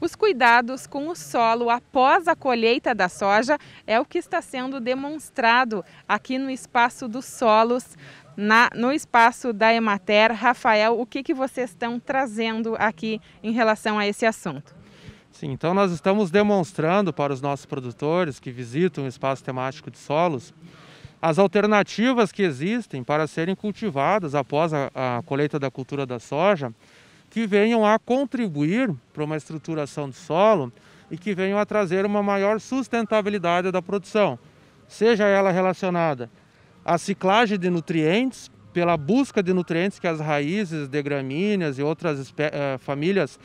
Os cuidados com o solo após a colheita da soja é o que está sendo demonstrado aqui no espaço dos solos, na, no espaço da Emater. Rafael, o que, que vocês estão trazendo aqui em relação a esse assunto? Sim, então nós estamos demonstrando para os nossos produtores que visitam o espaço temático de solos as alternativas que existem para serem cultivadas após a, a colheita da cultura da soja que venham a contribuir para uma estruturação do solo e que venham a trazer uma maior sustentabilidade da produção, seja ela relacionada à ciclagem de nutrientes, pela busca de nutrientes que as raízes de gramíneas e outras eh, famílias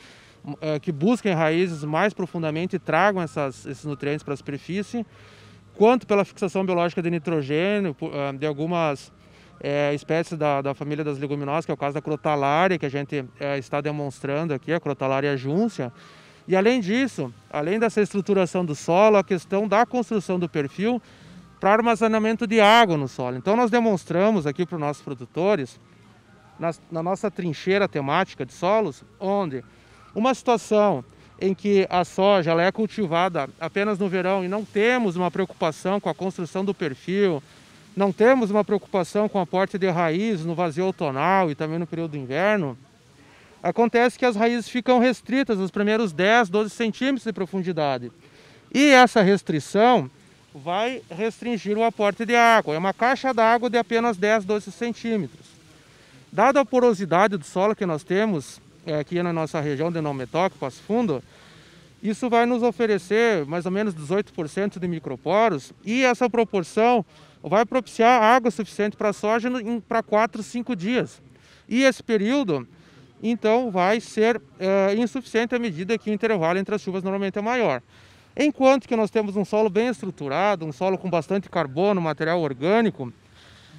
eh, que busquem raízes mais profundamente tragam essas, esses nutrientes para a superfície, quanto pela fixação biológica de nitrogênio, eh, de algumas é, espécies da, da, família das leguminosas, que é o caso da crotalária, que a gente é, está demonstrando aqui, a crotalária júncia. E além disso, além dessa estruturação do solo, a questão da construção do perfil para armazenamento de água no solo. Então nós demonstramos aqui para os nossos produtores, na, na nossa trincheira temática de solos, onde uma situação em que a soja ela é cultivada apenas no verão e não temos uma preocupação com a construção do perfil, não temos uma preocupação com aporte de raiz no vazio outonal e também no período do inverno, acontece que as raízes ficam restritas nos primeiros 10, 12 centímetros de profundidade. E essa restrição vai restringir o aporte de água. É uma caixa d'água de apenas 10, 12 centímetros. Dada a porosidade do solo que nós temos é, aqui na nossa região de Nometóquio, Passo Fundo, isso vai nos oferecer mais ou menos 18% de microporos e essa proporção vai propiciar água suficiente para a soja para 4, 5 dias. E esse período, então, vai ser é, insuficiente à medida que o intervalo entre as chuvas normalmente é maior. Enquanto que nós temos um solo bem estruturado, um solo com bastante carbono, material orgânico,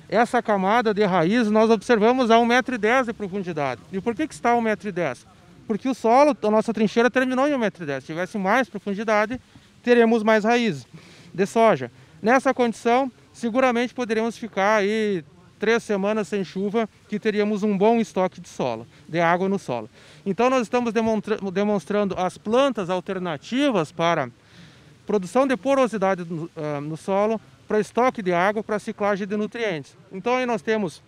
essa camada de raiz nós observamos a 1,10m de profundidade. E por que, que está a 1,10m? porque o solo, a nossa trincheira terminou em 1,10m. Se tivesse mais profundidade, teremos mais raízes de soja. Nessa condição, seguramente poderíamos ficar aí três semanas sem chuva, que teríamos um bom estoque de solo, de água no solo. Então nós estamos demonstrando as plantas alternativas para produção de porosidade no, uh, no solo, para estoque de água, para ciclagem de nutrientes. Então aí nós temos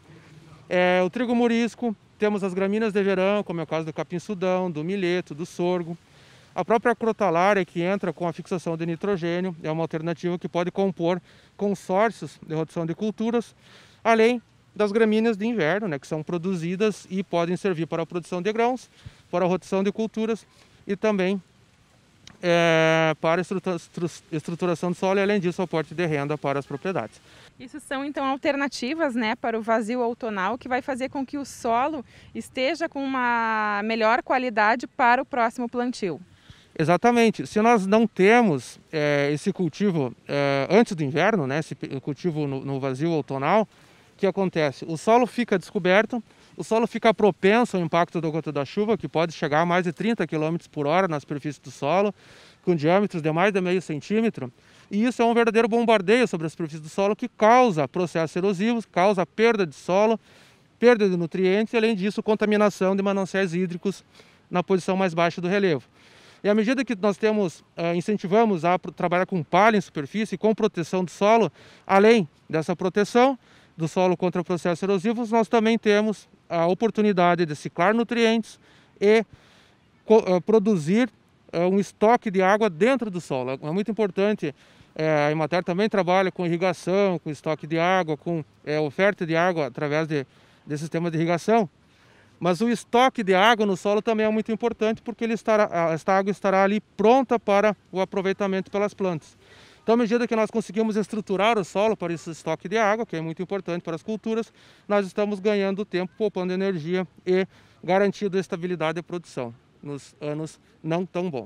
é, o trigo murisco, temos as gramíneas de verão, como é o caso do capim-sudão, do milheto, do sorgo. A própria crotalária, que entra com a fixação de nitrogênio, é uma alternativa que pode compor consórcios de rotação de culturas, além das gramíneas de inverno, né, que são produzidas e podem servir para a produção de grãos, para a rotação de culturas e também é, para estruturação do solo e, além disso, aporte de renda para as propriedades. Isso são então alternativas né, para o vazio outonal que vai fazer com que o solo esteja com uma melhor qualidade para o próximo plantio. Exatamente. Se nós não temos é, esse cultivo é, antes do inverno, né, esse cultivo no, no vazio outonal, o que acontece? O solo fica descoberto, o solo fica propenso ao impacto da gota da chuva, que pode chegar a mais de 30 km por hora na superfície do solo, com diâmetros de mais de meio centímetro. E isso é um verdadeiro bombardeio sobre a superfície do solo que causa processos erosivos, causa perda de solo, perda de nutrientes e, além disso, contaminação de mananciais hídricos na posição mais baixa do relevo. E à medida que nós temos, eh, incentivamos a trabalhar com palha em superfície, com proteção do solo, além dessa proteção do solo contra processos erosivos, nós também temos a oportunidade de ciclar nutrientes e eh, produzir eh, um estoque de água dentro do solo. É muito importante. É, a Imater também trabalha com irrigação, com estoque de água, com é, oferta de água através de, de sistemas de irrigação. Mas o estoque de água no solo também é muito importante porque ele estará, esta água estará ali pronta para o aproveitamento pelas plantas. Então, à medida que nós conseguimos estruturar o solo para esse estoque de água, que é muito importante para as culturas, nós estamos ganhando tempo, poupando energia e garantindo estabilidade da produção nos anos não tão bons.